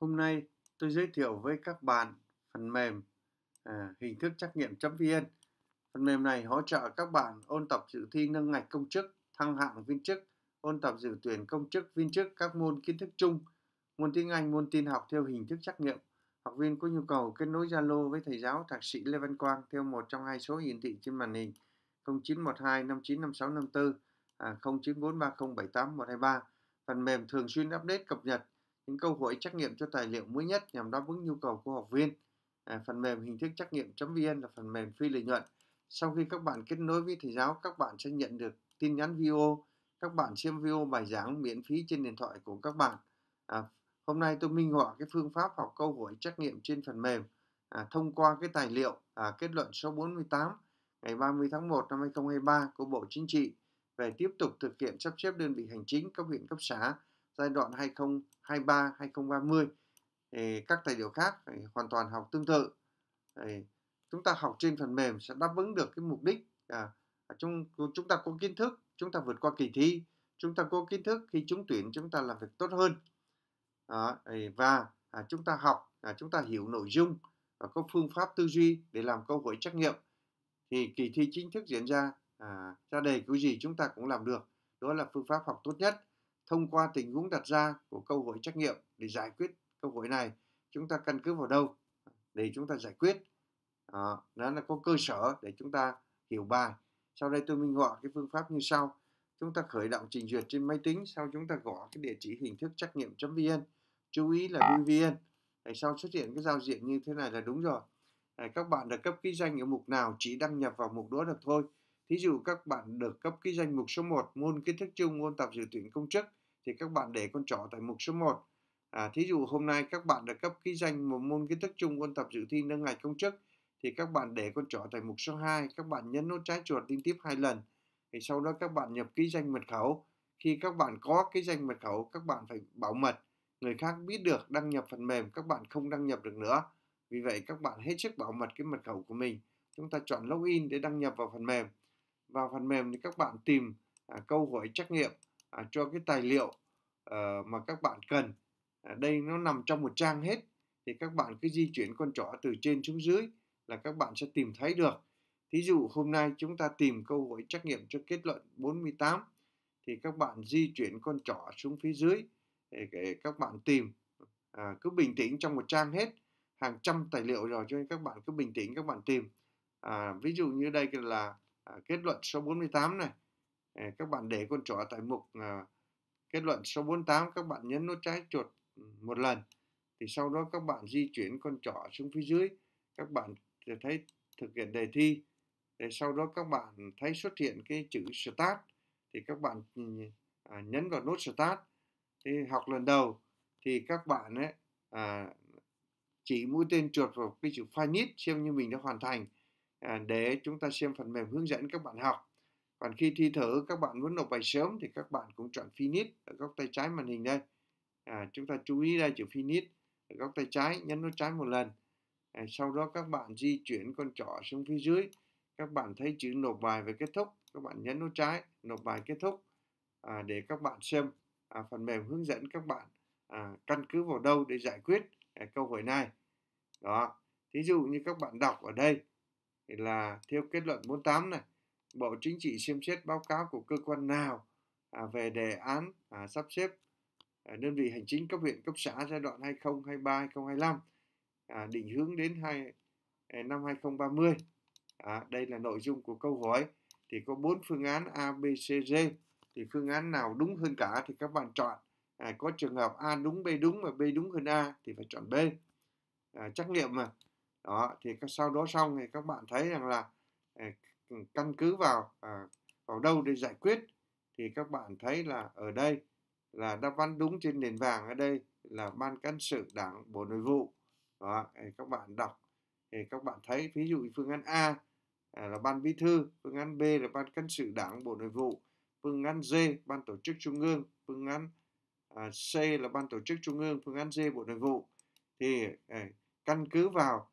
Hôm nay tôi giới thiệu với các bạn phần mềm à, hình thức trắc nghiệm.vn. chấm Phần mềm này hỗ trợ các bạn ôn tập dự thi nâng ngạch công chức, thăng hạng viên chức, ôn tập dự tuyển công chức, viên chức các môn kiến thức chung, môn tiếng Anh, môn tin học theo hình thức trắc nghiệm. Học viên có nhu cầu kết nối Zalo với thầy giáo Thạc sĩ Lê Văn Quang theo một trong hai số hiển thị trên màn hình 0912 595654 à, 0943078123. Phần mềm thường xuyên update cập nhật những câu hỏi trắc nghiệm cho tài liệu mới nhất nhằm đáp ứng nhu cầu của học viên. À, phần mềm hình thức trắc nghiệm.vn là phần mềm phi lợi nhuận. Sau khi các bạn kết nối với thầy giáo, các bạn sẽ nhận được tin nhắn video. Các bạn xem video bài giảng miễn phí trên điện thoại của các bạn. À, hôm nay tôi minh họa cái phương pháp học câu hỏi trắc nghiệm trên phần mềm à, thông qua cái tài liệu à, kết luận số 48 ngày 30 tháng 1 năm 2023 của Bộ Chính trị về tiếp tục thực hiện sắp xếp đơn vị hành chính cấp huyện cấp xã giai đoạn 2023-2030 thì các tài liệu khác phải hoàn toàn học tương tự thì chúng ta học trên phần mềm sẽ đáp ứng được cái mục đích à, à chúng chúng ta có kiến thức chúng ta vượt qua kỳ thi chúng ta có kiến thức khi chúng tuyển chúng ta làm việc tốt hơn à, và à, chúng ta học à, chúng ta hiểu nội dung và có phương pháp tư duy để làm câu hỏi trắc nghiệm thì kỳ thi chính thức diễn ra à, ra đề cái gì chúng ta cũng làm được đó là phương pháp học tốt nhất thông qua tình huống đặt ra của câu hỏi trắc nghiệm để giải quyết câu hỏi này chúng ta căn cứ vào đâu để chúng ta giải quyết à, nó là có cơ sở để chúng ta hiểu bài sau đây tôi minh họa cái phương pháp như sau chúng ta khởi động trình duyệt trên máy tính sau chúng ta gõ cái địa chỉ hình thức trắc nghiệm vn chú ý là à. vn tại sao xuất hiện cái giao diện như thế này là đúng rồi à, các bạn được cấp ký danh ở mục nào chỉ đăng nhập vào mục đó được thôi thí dụ các bạn được cấp ký danh mục số 1 môn kiến thức chung môn tập dự tuyển công chức thì các bạn để con trỏ tại mục số 1. À, thí dụ hôm nay các bạn được cấp ký danh một môn kiến thức chung ôn tập dự thi nâng ngạch công chức thì các bạn để con trỏ tại mục số 2, các bạn nhấn nút trái chuột liên tiếp hai lần. Thì sau đó các bạn nhập ký danh mật khẩu. Khi các bạn có ký danh mật khẩu, các bạn phải bảo mật. Người khác biết được đăng nhập phần mềm, các bạn không đăng nhập được nữa. Vì vậy các bạn hết sức bảo mật cái mật khẩu của mình. Chúng ta chọn login để đăng nhập vào phần mềm. Vào phần mềm thì các bạn tìm à, câu hỏi trắc nghiệm à, cho cái tài liệu à, mà các bạn cần à, đây nó nằm trong một trang hết thì các bạn cứ di chuyển con trỏ từ trên xuống dưới là các bạn sẽ tìm thấy được thí dụ hôm nay chúng ta tìm câu hỏi trắc nghiệm cho kết luận 48 thì các bạn di chuyển con trỏ xuống phía dưới để các bạn tìm à, cứ bình tĩnh trong một trang hết hàng trăm tài liệu rồi cho nên các bạn cứ bình tĩnh các bạn tìm à, ví dụ như đây là à, kết luận số 48 này Ờ, các bạn để con chó tại mục ờ, kết luận số 48 các bạn nhấn nút trái chuột ừ, một lần thì sau đó các bạn di chuyển con chó xuống phía dưới các bạn sẽ thấy thực hiện đề thi để sau đó các bạn thấy xuất hiện cái chữ start thì các bạn ừ, à, nhấn vào nút start thì học lần đầu thì các bạn ấy à, chỉ mũi tên chuột vào cái chữ finish xem như mình đã hoàn thành à, để chúng ta xem phần mềm hướng dẫn các bạn học còn khi thi thử các bạn muốn nộp bài sớm thì các bạn cũng chọn Finish ở góc tay trái màn hình đây. À, chúng ta chú ý đây chữ Finish ở góc tay trái, nhấn nút trái một lần. À, sau đó các bạn di chuyển con trỏ xuống phía dưới. Các bạn thấy chữ nộp bài và kết thúc. Các bạn nhấn nút trái, nộp bài kết thúc. À, để các bạn xem à, phần mềm hướng dẫn các bạn à, căn cứ vào đâu để giải quyết à, câu hỏi này. Đó. Thí dụ như các bạn đọc ở đây thì là theo kết luận 48 này Bộ Chính trị xem xét báo cáo của cơ quan nào à, về đề án à, sắp xếp à, đơn vị hành chính cấp huyện cấp xã giai đoạn 2023-2025 à, định hướng đến hai, à, năm 2030. À, đây là nội dung của câu hỏi. Thì có bốn phương án A, B, C, D. Thì phương án nào đúng hơn cả thì các bạn chọn. À, có trường hợp A đúng, B đúng mà B đúng hơn A thì phải chọn B. À, trắc nghiệm mà. Đó, thì sau đó xong thì các bạn thấy rằng là à, căn cứ vào à, vào đâu để giải quyết thì các bạn thấy là ở đây là đáp án đúng trên nền vàng ở đây là ban cán sự đảng bộ nội vụ đó các bạn đọc thì các bạn thấy ví dụ phương án A à, là ban bí thư phương án B là ban cán sự đảng bộ nội vụ phương án D ban tổ chức trung ương phương án à, C là ban tổ chức trung ương phương án D bộ nội vụ thì à, căn cứ vào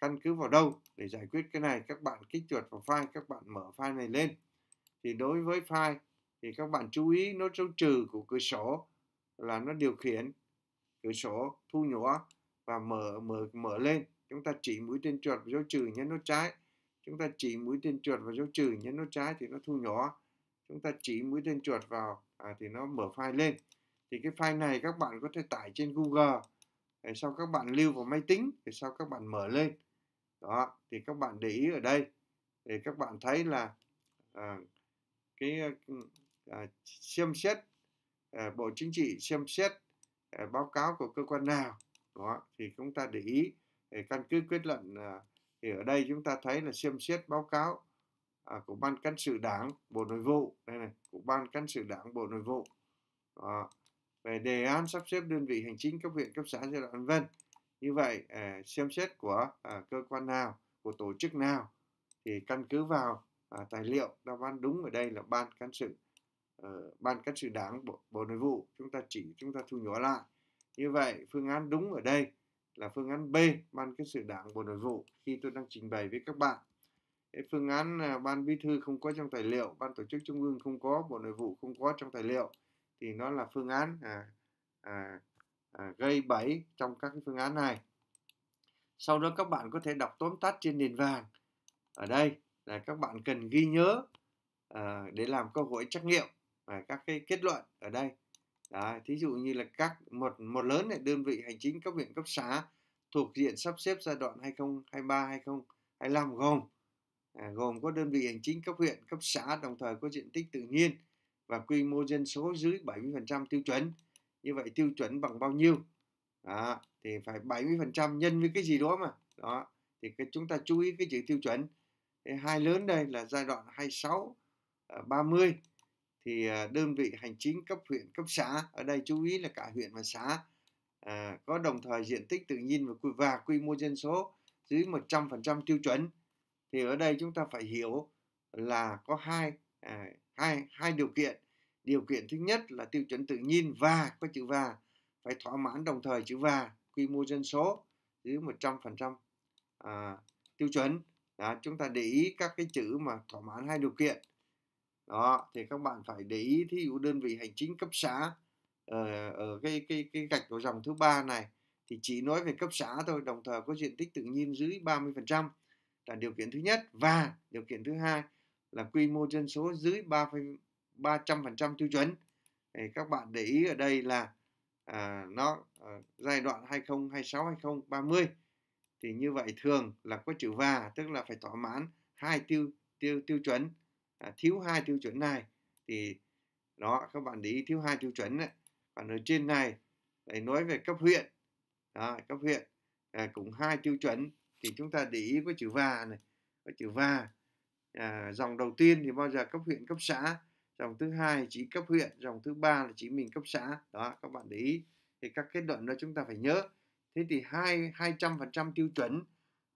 căn cứ vào đâu để giải quyết cái này các bạn kích chuột vào file các bạn mở file này lên thì đối với file thì các bạn chú ý nốt dấu trừ của cửa sổ là nó điều khiển cửa sổ thu nhỏ và mở mở mở lên chúng ta chỉ mũi tên chuột vào dấu trừ nhấn nút trái chúng ta chỉ mũi tên chuột vào dấu trừ nhấn nút trái thì nó thu nhỏ chúng ta chỉ mũi tên chuột vào à, thì nó mở file lên thì cái file này các bạn có thể tải trên Google để sau các bạn lưu vào máy tính để sau các bạn mở lên đó thì các bạn để ý ở đây thì các bạn thấy là à, cái ừ, à, xem xét à, bộ chính trị xem xét à, báo cáo của cơ quan nào đó thì chúng ta để ý để căn cứ kết luận à, thì ở đây chúng ta thấy là xem xét báo cáo à, của ban cán sự đảng bộ nội vụ đây này của ban cán sự đảng bộ nội vụ đó. về đề án sắp xếp đơn vị hành chính cấp huyện cấp xã giai đoạn vân như vậy à, xem xét của à, cơ quan nào của tổ chức nào thì căn cứ vào à, tài liệu đáp án đúng ở đây là ban cán sự ờ, ban cán sự đảng bộ, bộ nội vụ chúng ta chỉ chúng ta thu nhỏ lại như vậy phương án đúng ở đây là phương án B ban cán sự đảng bộ nội vụ khi tôi đang trình bày với các bạn cái phương án ban bí thư không có trong tài liệu ban tổ chức trung ương không có bộ nội vụ không có trong tài liệu thì nó là phương án à, à, À, gây bẫy trong các cái phương án này sau đó các bạn có thể đọc tóm tắt trên nền vàng ở đây là các bạn cần ghi nhớ à, để làm câu hỏi trắc nghiệm và các cái kết luận ở đây Đấy, thí dụ như là các một một lớn này, đơn vị hành chính cấp huyện cấp xã thuộc diện sắp xếp giai đoạn 2023 2025 gồm à, gồm có đơn vị hành chính cấp huyện cấp xã đồng thời có diện tích tự nhiên và quy mô dân số dưới 70% tiêu chuẩn như vậy tiêu chuẩn bằng bao nhiêu đó, thì phải 70% nhân với cái gì đó mà đó thì cái, chúng ta chú ý cái chữ tiêu chuẩn cái hai lớn đây là giai đoạn 26 30 à, thì à, đơn vị hành chính cấp huyện cấp xã ở đây chú ý là cả huyện và xã à, có đồng thời diện tích tự nhiên và quy, và quy mô dân số dưới 100% tiêu chuẩn thì ở đây chúng ta phải hiểu là có hai à, hai hai điều kiện điều kiện thứ nhất là tiêu chuẩn tự nhiên và có chữ và phải thỏa mãn đồng thời chữ và quy mô dân số dưới 100% à, tiêu chuẩn đó, chúng ta để ý các cái chữ mà thỏa mãn hai điều kiện đó thì các bạn phải để ý thí dụ đơn vị hành chính cấp xã ở, ờ, ở cái cái cái gạch của dòng thứ ba này thì chỉ nói về cấp xã thôi đồng thời có diện tích tự nhiên dưới 30% là điều kiện thứ nhất và điều kiện thứ hai là quy mô dân số dưới 3 300% tiêu chuẩn thì các bạn để ý ở đây là à, nó à, giai đoạn 2026 2030 thì như vậy thường là có chữ và tức là phải thỏa mãn hai tiêu tiêu tiêu chuẩn à, thiếu hai tiêu chuẩn này thì đó các bạn để ý thiếu hai tiêu chuẩn đấy còn ở trên này lại nói về cấp huyện đó, cấp huyện à, cũng hai tiêu chuẩn thì chúng ta để ý có chữ và này có chữ và à, dòng đầu tiên thì bao giờ cấp huyện cấp xã dòng thứ hai chỉ cấp huyện dòng thứ ba là chỉ mình cấp xã đó các bạn để ý thì các kết luận đó chúng ta phải nhớ thế thì hai hai trăm phần trăm tiêu chuẩn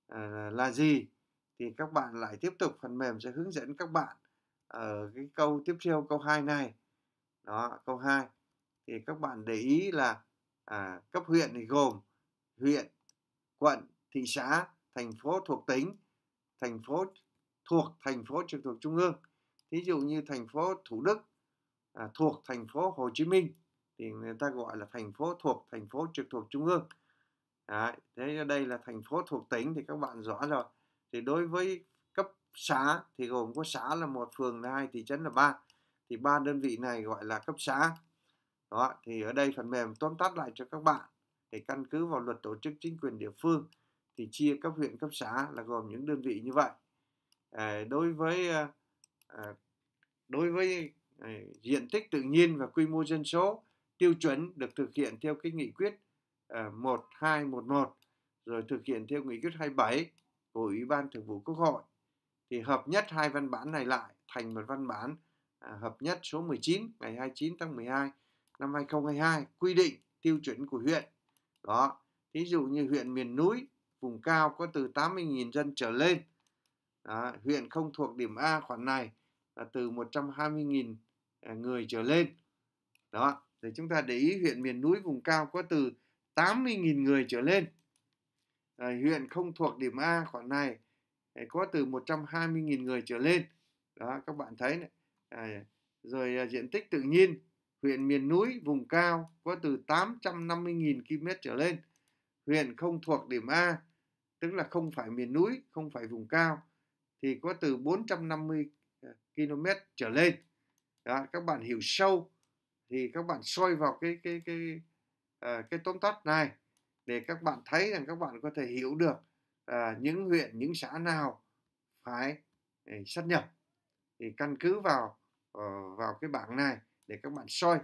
à, là gì thì các bạn lại tiếp tục phần mềm sẽ hướng dẫn các bạn ở cái câu tiếp theo câu 2 này đó câu 2 thì các bạn để ý là à, cấp huyện thì gồm huyện quận thị xã thành phố thuộc tỉnh thành phố thuộc thành phố trực thuộc trung ương ví dụ như thành phố Thủ Đức à, thuộc thành phố Hồ Chí Minh thì người ta gọi là thành phố thuộc thành phố trực thuộc trung ương Đấy, thế đây là thành phố thuộc tỉnh thì các bạn rõ rồi thì đối với cấp xã thì gồm có xã là một phường là hai thị trấn là ba thì ba đơn vị này gọi là cấp xã đó thì ở đây phần mềm tóm tắt lại cho các bạn để căn cứ vào luật tổ chức chính quyền địa phương thì chia cấp huyện cấp xã là gồm những đơn vị như vậy à, đối với ờ, à, đối với à, diện tích tự nhiên và quy mô dân số tiêu chuẩn được thực hiện theo cái nghị quyết 1211 à, rồi thực hiện theo nghị quyết 27 của Ủy ban Thường vụ Quốc hội thì hợp nhất hai văn bản này lại thành một văn bản à, hợp nhất số 19 ngày 29 tháng 12 năm 2022 quy định tiêu chuẩn của huyện. Đó, thí dụ như huyện miền núi, vùng cao có từ 80.000 dân trở lên. Đó, huyện không thuộc điểm A khoản này là từ 120.000 à, người trở lên đó để chúng ta để ý huyện miền núi vùng cao có từ 80.000 người trở lên à, huyện không thuộc điểm A khoản này à, có từ 120.000 người trở lên đó các bạn thấy này. À, rồi à, diện tích tự nhiên huyện miền núi vùng cao có từ 850.000 km trở lên huyện không thuộc điểm A tức là không phải miền núi không phải vùng cao thì có từ 450 km trở lên đó, các bạn hiểu sâu thì các bạn soi vào cái cái cái uh, cái tóm tắt này để các bạn thấy rằng các bạn có thể hiểu được uh, những huyện những xã nào phải để à, sát nhập thì căn cứ vào ờ, vào cái bảng này để các bạn soi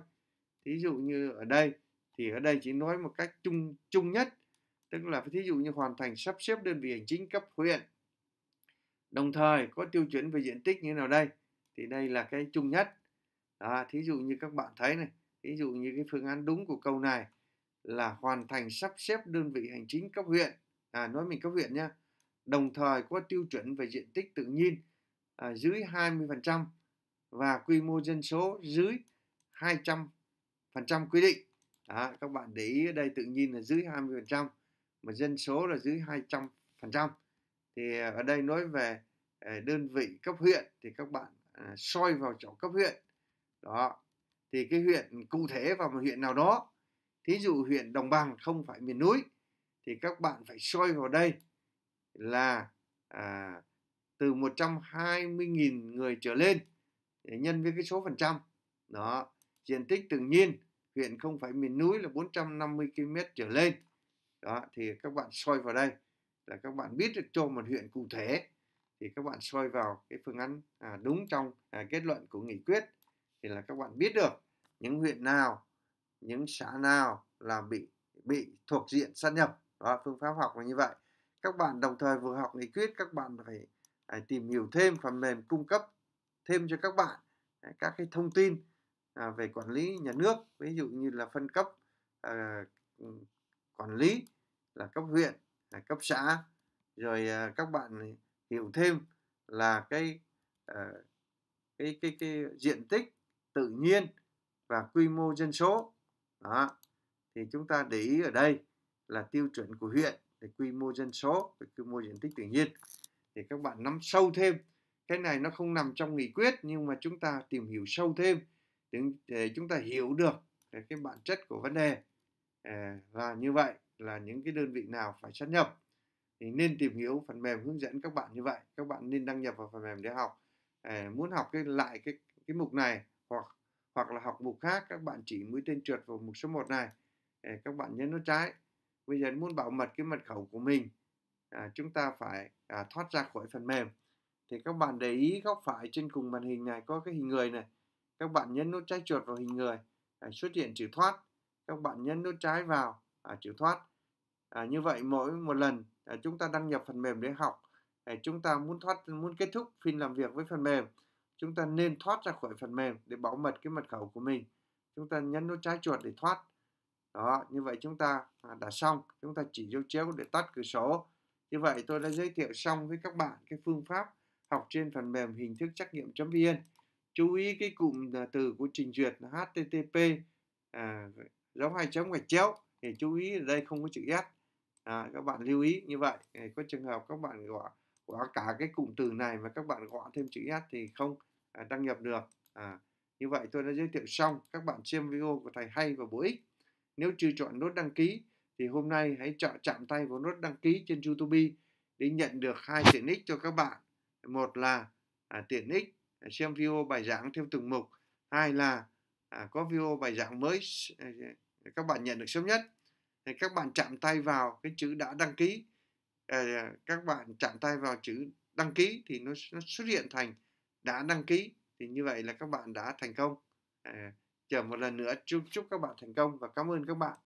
thí dụ như ở đây thì ở đây chỉ nói một cách chung chung nhất tức là thí dụ như hoàn thành sắp xếp đơn vị hành chính cấp huyện đồng thời có tiêu chuẩn về diện tích như thế nào đây thì đây là cái chung nhất à, thí dụ như các bạn thấy này thí dụ như cái phương án đúng của câu này là hoàn thành sắp xếp đơn vị hành chính cấp huyện à, nói mình cấp huyện nha đồng thời có tiêu chuẩn về diện tích tự nhiên à, dưới 20% và quy mô dân số dưới 200% quy định à, các bạn để ý ở đây tự nhiên là dưới 20% mà dân số là dưới 200% thì à, ở đây nói về à, đơn vị cấp huyện thì các bạn à, soi vào chỗ cấp huyện đó thì cái huyện cụ thể vào một huyện nào đó thí dụ huyện đồng bằng không phải miền núi thì các bạn phải soi vào đây là à, từ 120.000 người trở lên để nhân với cái số phần trăm đó diện tích tự nhiên huyện không phải miền núi là 450 km trở lên đó thì các bạn soi vào đây là các bạn biết được cho một huyện cụ thể thì các bạn soi vào cái phương án à, đúng trong à, kết luận của nghị quyết thì là các bạn biết được những huyện nào những xã nào là bị bị thuộc diện sát nhập đó phương pháp học là như vậy các bạn đồng thời vừa học nghị quyết các bạn phải, phải à, tìm hiểu thêm phần mềm cung cấp thêm cho các bạn à, các cái thông tin à, về quản lý nhà nước ví dụ như là phân cấp à, ừ, quản lý là cấp huyện cấp xã rồi à, các bạn hiểu thêm là cái à, cái, cái cái diện tích tự nhiên và quy mô dân số đó thì chúng ta để ý ở đây là tiêu chuẩn của huyện về quy mô dân số về quy mô diện tích tự nhiên thì các bạn nắm sâu thêm cái này nó không nằm trong nghị quyết nhưng mà chúng ta tìm hiểu sâu thêm để chúng ta hiểu được cái bản chất của vấn đề là như vậy là những cái đơn vị nào phải sát nhập thì nên tìm hiểu phần mềm hướng dẫn các bạn như vậy các bạn nên đăng nhập vào phần mềm để học à, muốn học cái lại cái cái mục này hoặc hoặc là học mục khác các bạn chỉ mũi tên trượt vào mục số 1 này à, các bạn nhấn nút trái bây giờ muốn bảo mật cái mật khẩu của mình à, chúng ta phải à, thoát ra khỏi phần mềm thì các bạn để ý góc phải trên cùng màn hình này có cái hình người này các bạn nhấn nút trái chuột vào hình người à, xuất hiện chữ thoát các bạn nhấn nút trái vào à, chữ thoát à, như vậy mỗi một lần à, chúng ta đăng nhập phần mềm để học à, chúng ta muốn thoát muốn kết thúc phiên làm việc với phần mềm chúng ta nên thoát ra khỏi phần mềm để bảo mật cái mật khẩu của mình chúng ta nhấn nút trái chuột để thoát đó như vậy chúng ta à, đã xong chúng ta chỉ dấu chéo để tắt cửa sổ như vậy tôi đã giới thiệu xong với các bạn cái phương pháp học trên phần mềm hình thức trắc nghiệm vn chú ý cái cụm à, từ của trình duyệt là http à, dấu hai chấm gạch chéo thì chú ý ở đây không có chữ s à, các bạn lưu ý như vậy có trường hợp các bạn gọi gọi cả cái cụm từ này mà các bạn gọi thêm chữ s thì không à, đăng nhập được à, như vậy tôi đã giới thiệu xong các bạn xem video của thầy hay và bổ ích nếu chưa chọn nút đăng ký thì hôm nay hãy chọn chạm tay vào nút đăng ký trên YouTube để nhận được hai tiện ích cho các bạn một là à, tiện ích à, xem video bài giảng theo từng mục hai là à, có video bài giảng mới à, các bạn nhận được sớm nhất thì các bạn chạm tay vào cái chữ đã đăng ký ờ, các bạn chạm tay vào chữ đăng ký thì nó, nó xuất hiện thành đã đăng ký thì như vậy là các bạn đã thành công ờ, chờ một lần nữa chúc chúc các bạn thành công và cảm ơn các bạn